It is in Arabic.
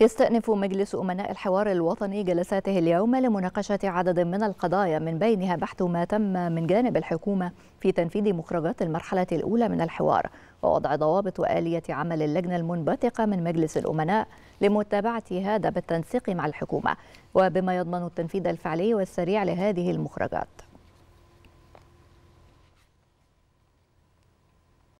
يستأنف مجلس أمناء الحوار الوطني جلساته اليوم لمناقشة عدد من القضايا من بينها بحث ما تم من جانب الحكومة في تنفيذ مخرجات المرحلة الأولى من الحوار ووضع ضوابط وآلية عمل اللجنة المنبثقة من مجلس الأمناء لمتابعة هذا بالتنسيق مع الحكومة وبما يضمن التنفيذ الفعلي والسريع لهذه المخرجات